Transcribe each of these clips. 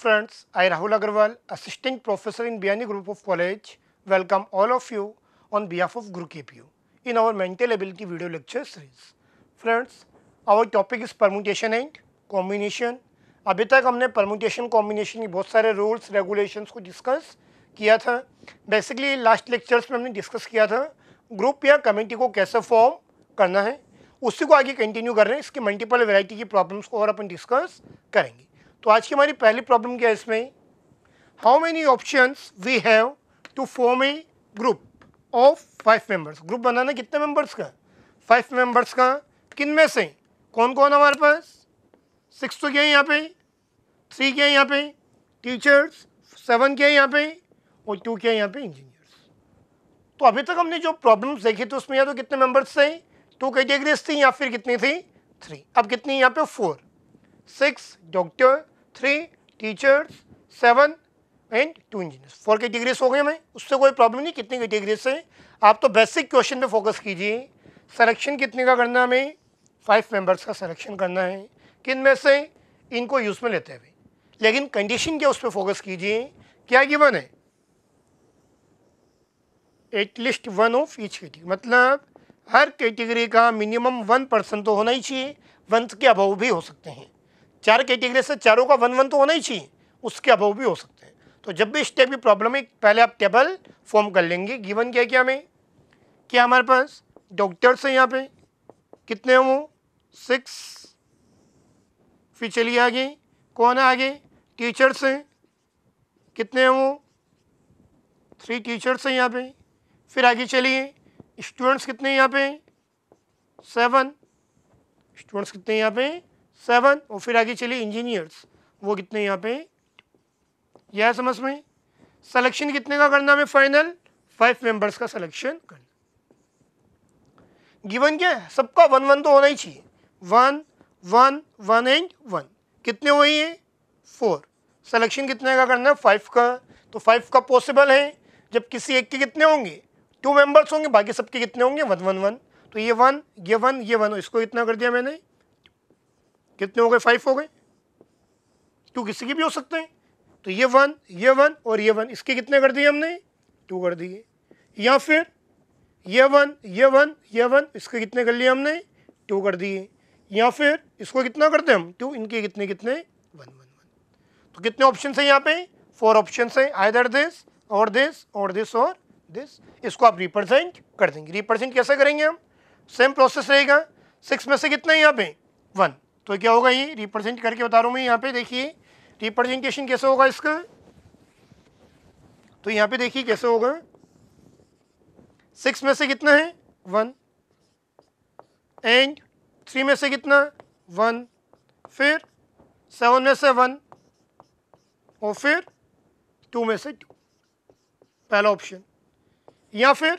friends, I Rahul Agarwal, Assistant Professor in Biani Group of College, welcome all of you on behalf of Guru KPU in our Mental Ability video lecture series. Friends, our topic is permutation and combination. अभी तक हमने permutation combination के बहुत सारे rules regulations को discuss किया था basically last lectures में हमने डिस्कस किया था ग्रुप या कमेटी को कैसे फॉर्म करना है उसी को आगे कंटिन्यू कर रहे हैं इसके मल्टीपल वैरायटी की प्रॉब्लम्स को और अपन डिस्कस करेंगे तो आज की हमारी पहली प्रॉब्लम क्या है इसमें how many options we have to form a group of five members group बनाना कितने मेंबर्स का फाइव मेंबर्स का किन में से कौन कौन हमारे पास सिक्स तो क्या है यहाँ पे थ्री क्या है यहाँ पे टीचर्स सेवन क्या है यहाँ पे और टू क्या है यहाँ पे इंजीनियर्स तो अभी तक हमने जो प्रॉब्लम्स देखी थी उसमें या तो कितने मेंबर्स थे टू कैटेगरीज थी या फिर कितनी थी थ्री अब कितनी यहाँ पे four six doctor three teachers seven and two engineers four categories हो गए हमें उससे कोई प्रॉब्लम नहीं कितनी कैटेगरीज हैं आप तो बेसिक क्वेश्चन पे फोकस कीजिए सिलेक्शन कितने का करना है हमें फाइव मेंबर्स का सिलेक्शन करना है किन में से इनको यूज़ में लेते हैं लेकिन कंडीशन क्या उस पर फोकस कीजिए क्या गिवन है at least one of each category मतलब हर कैटेगरी का मिनिमम वन परसेंट तो होना ही चाहिए वन के अभाव भी हो सकते हैं चार कैटेगरी से चारों का वन वन तो होना ही चाहिए उसके अभाव भी हो सकते हैं तो जब भी स्टेप की प्रॉब्लम है पहले आप टेबल फॉर्म कर लेंगे गिवन क्या क्या हमें क्या हमारे पास डॉक्टर्स हैं यहाँ पे कितने हैं वो सिक्स फिर चलिए आगे कौन है आगे टीचर्स हैं कितने हैं वो थ्री टीचर्स हैं यहाँ पे फिर आगे चलिए स्टूडेंट्स कितने हैं यहाँ पे सेवन स्टूडेंट्स कितने हैं यहाँ पे सेवन और फिर आगे चलिए इंजीनियर्स वो कितने यहाँ पे यह समझ में सलेक्शन कितने का करना हमें फाइनल फाइव मेंबर्स का सलेक्शन करना गिवन क्या है सबका वन वन तो होना ही चाहिए one one one and one कितने हुए हैं फोर सलेक्शन कितने का करना है फाइव का तो फाइव का पॉसिबल है जब किसी एक के कितने होंगे टू मेंबर्स होंगे बाकी सबके कितने होंगे वन वन वन तो ये वन ये वन ये वन इसको कितना कर दिया मैंने कितने हो गए फाइव हो गए टू किसी के भी हो सकते हैं तो ये वन ये वन और ये वन इसके कितने कर दिए हमने टू कर दिए या फिर ये वन ये वन ये वन इसके कितने कर लिए हमने टू कर दिए या फिर इसको कितना करते हम टू इनके कितने कितने वन वन वन तो कितने ऑप्शन हैं यहाँ पे फोर ऑप्शन हैं आयदर दिस और दिस और दिस और दिस इसको आप रिप्रेजेंट कर देंगे रिप्रेजेंट कैसे करेंगे हम सेम प्रोसेस रहेगा सिक्स में से कितना है यहाँ पे वन तो क्या होगा ये रिप्रेजेंट करके बता रहा हूँ मैं यहाँ पे देखिए रिप्रेजेंटेशन कैसे होगा इसका तो यहाँ पे देखिए कैसे होगा सिक्स में से कितना है वन एंड थ्री में से कितना वन फिर सेवन में से वन और फिर टू में से टू पहला ऑप्शन या फिर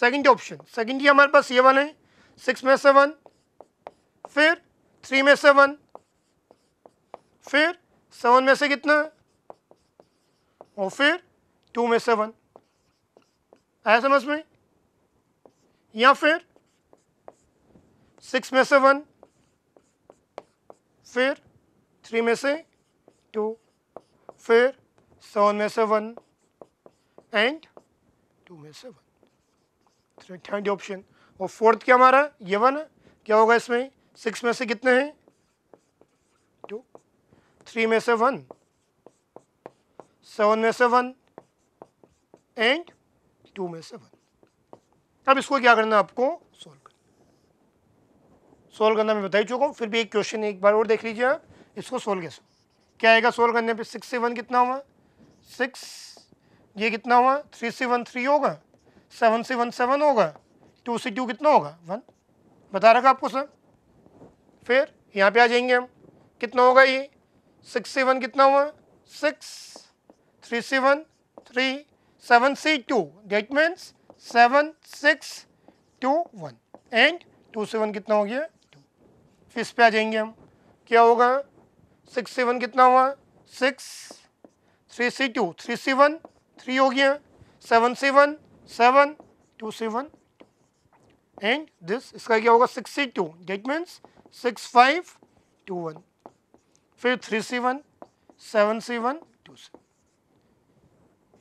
सेकंड ऑप्शन सेकंड ये हमारे पास ये वन है सिक्स में से वन फिर थ्री में से वन फिर सेवन में से कितना और फिर टू में से वन आया समझ में या फिर सिक्स में से वन फिर थ्री में से टू फिर सेवन में से वन एंड टू में से वन थर्ड ऑप्शन और फोर्थ क्या हमारा ये वन है क्या होगा इसमें सिक्स में से कितने हैं टू थ्री में से वन सेवन में से वन एंड टू में से वन अब इसको क्या करना है आपको सोल्व करना सोल्व करना मैं बता चुका हूँ फिर भी एक क्वेश्चन एक बार और देख लीजिए आप इसको सोल्व कैसे क्या आएगा सोल्व करने पे सिक्स से वन कितना हुआ सिक्स ये कितना हुआ थ्री से वन थ्री होगा सेवन से वन सेवन होगा टू से टू कितना होगा वन बता रखा आपको सर फिर यहाँ पे आ जाएंगे हम कितना होगा ये सिक्स सेवन वन कितना हुआ six three C one three seven C two that means seven six two one and two seven one कितना हो गया टू फिर इस पर आ जाएंगे हम क्या होगा सिक्स सेवन वन कितना हुआ six three C two three C one three हो गया seven C one seven two C one and this इसका क्या होगा six C two that means six five two one फिर three C one seven C one two C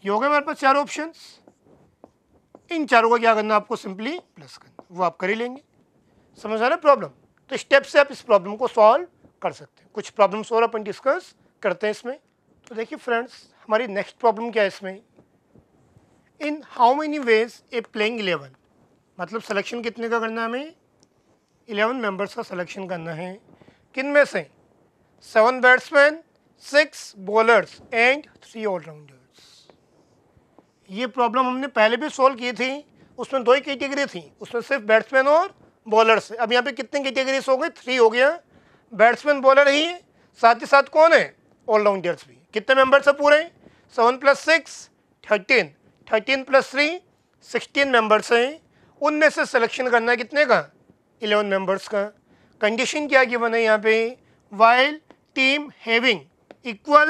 ये हो पास चार option in चारों का क्या करना आपको सिंपली प्लस करना वो आप कर ही लेंगे समझ आ रहा है प्रॉब्लम तो स्टेप से आप इस प्रॉब्लम को सॉल्व कर सकते हैं कुछ प्रॉब्लम्स और अपन डिस्कस करते हैं इसमें तो देखिए फ्रेंड्स हमारी नेक्स्ट प्रॉब्लम क्या है इसमें in how many ways a playing eleven मतलब सिलेक्शन कितने का करना है हमें इलेवन मेंबर्स का सिलेक्शन करना है किन में से seven batsman six bowlers and three all rounders ये प्रॉब्लम हमने पहले भी सॉल्व की थी उसमें दो ही कैटेगरी थी उसमें सिर्फ बैट्समैन और बॉलर्स अब यहाँ पे कितने कैटेगरीज हो गए थ्री हो गया बैट्समैन बॉलर ही साथ ही साथ कौन है ऑलराउंडर्स भी कितने मेंबर्स है पूरे seven plus six thirteen thirteen plus three sixteen members हैं उनमें से सिलेक्शन करना है कितने का इलेवन मेंबर्स का कंडीशन क्या गिवन है यहाँ पे while team having equal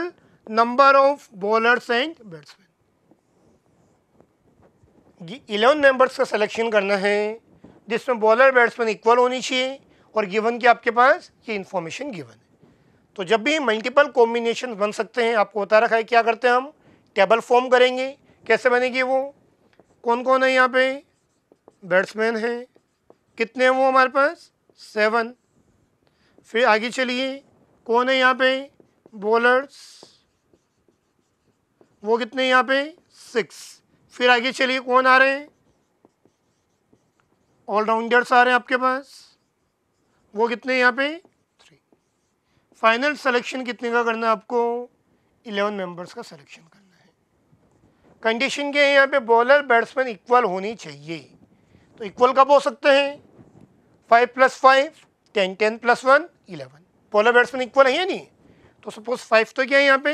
number of bowlers and batsman eleven members का सिलेक्शन करना है जिसमें बॉलर बैट्समैन इक्वल होनी चाहिए और गिवन के आपके पास ये इन्फॉर्मेशन गिवन है तो जब भी मल्टीपल कॉम्बिनेशन बन सकते हैं आपको बता रखा है क्या करते हैं हम टेबल फॉर्म करेंगे कैसे बनेगी वो कौन कौन है यहाँ पे बैट्समैन है कितने हैं वो हमारे पास सेवन फिर आगे चलिए कौन है यहाँ पे बॉलर्स वो कितने यहाँ पे सिक्स फिर आगे चलिए कौन आ रहे हैं ऑलराउंडर्स आ रहे हैं आपके पास वो कितने यहाँ पे थ्री फाइनल सिलेक्शन कितने का करना है आपको इलेवन मेंबर्स का सिलेक्शन करना है कंडीशन क्या है यहाँ पे बॉलर बैट्समैन इक्वल होनी चाहिए तो इक्वल कब हो सकते हैं five plus five ten ten plus one eleven bowler batsman equal है या नहीं तो सपोज फाइव तो क्या है यहाँ पे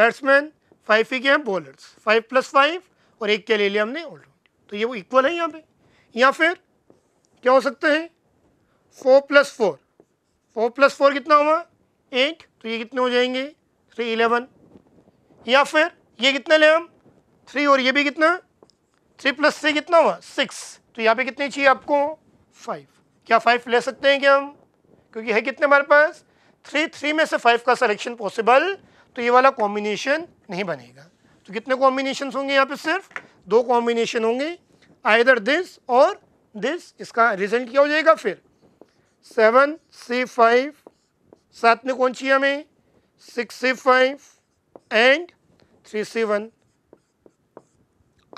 बैट्समैन फाइव ही क्या है बॉलर्स फाइव प्लस फाइव और एक क्या ले लिया हमने ऑलराउंड तो ये वो इक्वल है यहाँ पे या फिर क्या हो सकते हैं four plus four four plus four कितना हुआ एट तो ये कितने हो जाएंगे थ्री इलेवन या फिर ये कितना ले हम थ्री और ये भी कितना थ्री प्लस थ्री कितना हुआ सिक्स तो यहाँ पे कितने चाहिए आपको फाइव क्या फाइव ले सकते हैं क्या हम क्योंकि है कितने हमारे पास थ्री थ्री में से फाइव का सिलेक्शन पॉसिबल तो ये वाला कॉम्बिनेशन नहीं बनेगा तो कितने कॉम्बिनेशन होंगे यहाँ पे सिर्फ दो कॉम्बिनेशन होंगे आइदर दिस और दिस इसका रिजल्ट क्या हो जाएगा फिर सेवन सी फाइव साथ में कौन चाहिए हमें six C five and three C one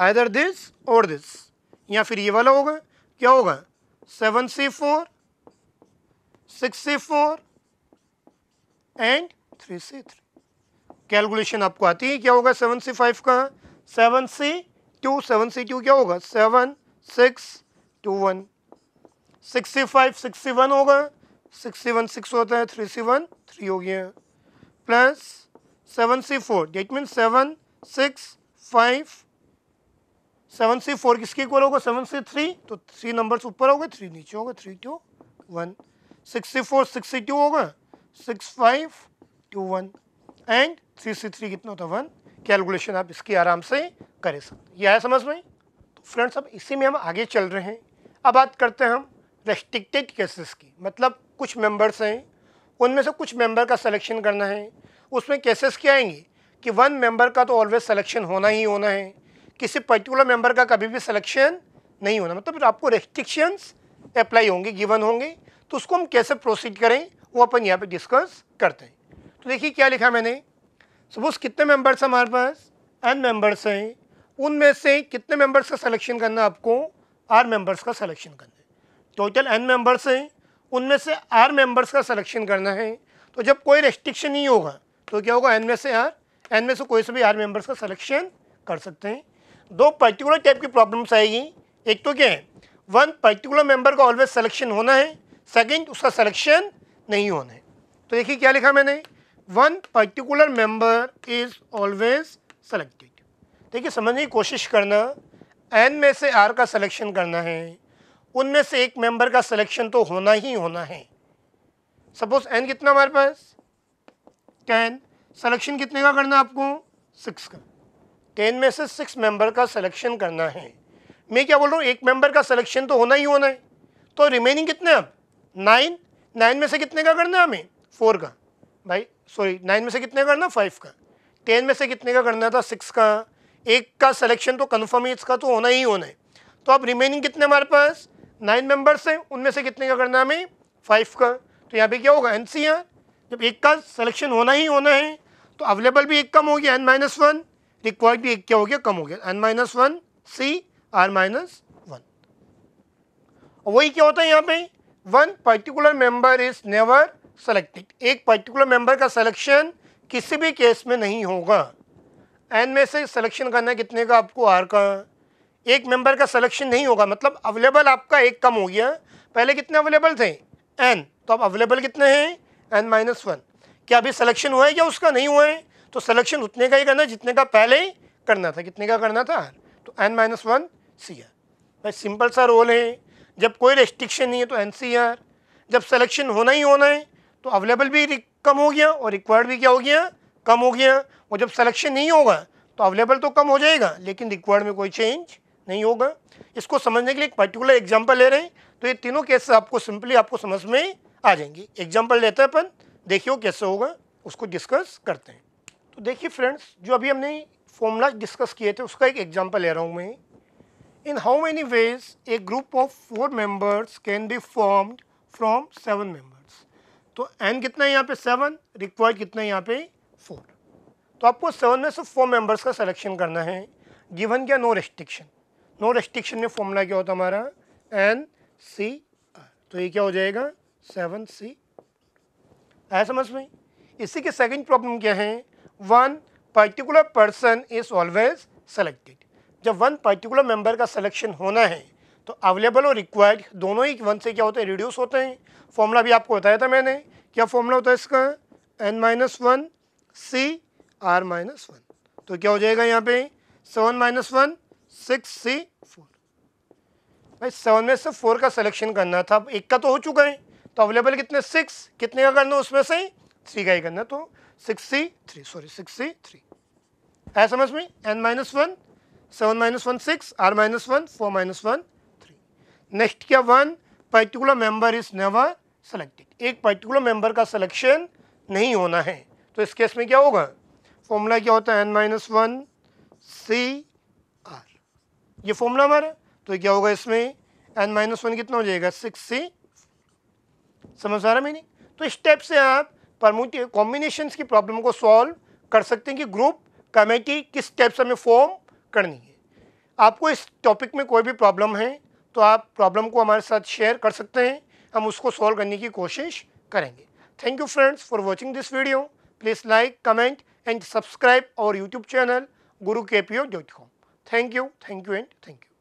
either this और दिस या फिर ये वाला होगा क्या होगा seven C four six C four and three C three calculation आपको आती है क्या होगा सेवन सी फाइव का seven C two seven C two क्या होगा seven six two one C five C one होगा सी वन सिक्स होता है थ्री सी वन थ्री हो गया plus seven C four that mean seven six five seven C four किसके equal होगा seven C three तो three numbers ऊपर हो गए थ्री नीचे होगा three two one six C four six C two होगा six five two one and three C three कितना होता है वन कैलकुलेशन आप इसकी आराम से कर सकते ये आया समझ में तो फ्रेंड्स अब इसी में हम आगे चल रहे हैं अब बात करते हैं हम रेस्ट्रिक्टेड केसेस की मतलब कुछ मेंबर्स हैं उनमें से कुछ मेंबर का सिलेक्शन करना है उसमें केसेस क्या आएंगे कि वन मेंबर का तो ऑलवेज सिलेक्शन होना ही होना है किसी पर्टिकुलर मेंबर का कभी भी सिलेक्शन नहीं होना मतलब आपको रेस्ट्रिक्शंस अप्लाई होंगे गिवन होंगे तो उसको हम कैसे प्रोसीड करें वो अपन यहाँ पे डिस्कस करते हैं तो देखिए क्या लिखा मैंने सपोज कितने मेंबर्स हमारे पास एन मेंबर्स हैं उनमें से कितने मेंबर्स का सिलेक्शन करना है आपको आर मेंबर्स का सिलेक्शन करना है टोटल एन मेंबर्स हैं उनमें से आर मेंबर्स का सिलेक्शन करना है तो जब कोई रेस्ट्रिक्शन नहीं होगा तो क्या होगा एन में से आर एन में से कोई से भी आर मेंबर्स का सलेक्शन कर सकते हैं दो पर्टिकुलर टाइप की प्रॉब्लम्स आएगी एक तो क्या है वन पर्टिकुलर मेंबर का ऑलवेज सिलेक्शन होना है सेकंड उसका सिलेक्शन नहीं होना है तो देखिए क्या लिखा मैंने one particular member is always selected देखिए समझने की कोशिश करना एन में से आर का सिलेक्शन करना है उनमें से एक मेंबर का सिलेक्शन तो होना ही होना है सपोज एन कितना हमारे पास टेन सलेक्शन कितने का करना है आपको सिक्स का टेन में से सिक्स मेंबर का सिलेक्शन करना है मैं क्या बोल रहा हूँ एक मेंबर का सिलेक्शन तो होना ही होना है तो रिमेनिंग कितने अब नाइन नाइन में से कितने का करना है हमें फोर का भाई सॉरी नाइन में से कितने का करना फाइव का टेन में से कितने का करना था सिक्स का एक का सिलेक्शन तो कन्फर्म ही इसका तो होना ही होना है तो अब रिमेनिंग कितने हमारे पास नाइन मेंबर्स हैं उनमें से कितने का करना हमें फाइव का तो यहाँ पे क्या होगा एन जब एक का सिलेक्शन होना ही होना है तो अवेलेबल भी एक कम हो गया एन माइनस वन तो एक क्या हो गया कम हो गया N minus one C R minus one वही क्या होता है यहाँ पे one particular member is never selected एक पर्टिकुलर मेंबर का सिलेक्शन किसी भी केस में नहीं होगा एन में से सिलेक्शन करना है कितने का आपको आर का एक मेंबर का सिलेक्शन नहीं होगा मतलब अवेलेबल आपका एक कम हो गया पहले कितने अवेलेबल थे एन तो अब अवेलेबल कितने हैं एन माइनस वन क्या अभी सिलेक्शन हुआ है या उसका नहीं हुआ है तो सिलेक्शन उतने का ही करना जितने का पहले ही करना था कितने का करना था तो N minus one C R भाई सिंपल सा रोल है जब कोई रेस्ट्रिक्शन नहीं है तो एन सी आर जब सिलेक्शन होना ही होना है तो अवेलेबल भी कम हो गया और रिक्वायर्ड भी क्या हो गया कम हो गया और जब सिलेक्शन नहीं होगा तो अवेलेबल तो कम हो जाएगा लेकिन रिक्वायर्ड में कोई चेंज नहीं होगा इसको समझने के लिए एक पर्टिकुलर एग्जाम्पल ले रहे हैं तो ये तीनों केस आपको सिंपली आपको समझ में आ जाएंगी एग्जाम्पल लेते हैं अपन देखियो कैसे होगा उसको डिस्कस करते हैं तो देखिए फ्रेंड्स जो अभी हमने फॉर्मूला डिस्कस किए थे उसका एक एग्जांपल ले रहा हूँ मैं in how many ways a group of four members can be formed from seven members तो एन कितना है यहाँ पे सेवन रिक्वायर्ड कितना है यहाँ पे फोर तो आपको सेवन में से फोर मेंबर्स का सिलेक्शन करना है गिवन क्या नो रेस्ट्रिक्शन नो रेस्ट्रिक्शन में फॉर्मूला क्या होता हमारा एन सी आर तो ये क्या हो जाएगा सेवन सी आया समझ में इसी के सेकंड प्रॉब्लम क्या है one particular person is always selected जब वन पर्टिकुलर मेंबर का सिलेक्शन होना है तो अवेलेबल और रिक्वायर्ड दोनों ही वन से क्या होते हैं रिड्यूस होते हैं फॉर्मूला भी आपको बताया था मैंने क्या फॉर्मूला होता है इसका N minus one C R minus one तो क्या हो जाएगा यहाँ पे seven minus one six C four भाई सेवन में से फोर का सिलेक्शन करना था अब एक का तो हो चुका है तो अवेलेबल कितने सिक्स कितने का करना उसमें से थ्री का ही करना तो sixty three sorry sixty three है समझ में N minus one seven minus one six R minus one four minus one three next क्या one particular member is never selected एक पर्टिकुलर मेंबर का सिलेक्शन नहीं होना है तो इस केस में क्या होगा फॉर्मूला क्या होता है N minus one C R ये फॉर्मूला हमारा तो क्या होगा इसमें एन माइनस वन कितना हो जाएगा सिक्स सी समझ आ रहा मीनिंग तो स्टेप से आप परमोटिव कॉम्बिनेशन की प्रॉब्लम को सॉल्व कर सकते हैं कि ग्रुप कमेटी किस स्टेप्स हमें फॉर्म करनी है आपको इस टॉपिक में कोई भी प्रॉब्लम है तो आप प्रॉब्लम को हमारे साथ शेयर कर सकते हैं हम उसको सॉल्व करने की कोशिश करेंगे thank you friends for watching this video please like comment and subscribe our YouTube channel Guru K P O dot com thank you thank you and thank you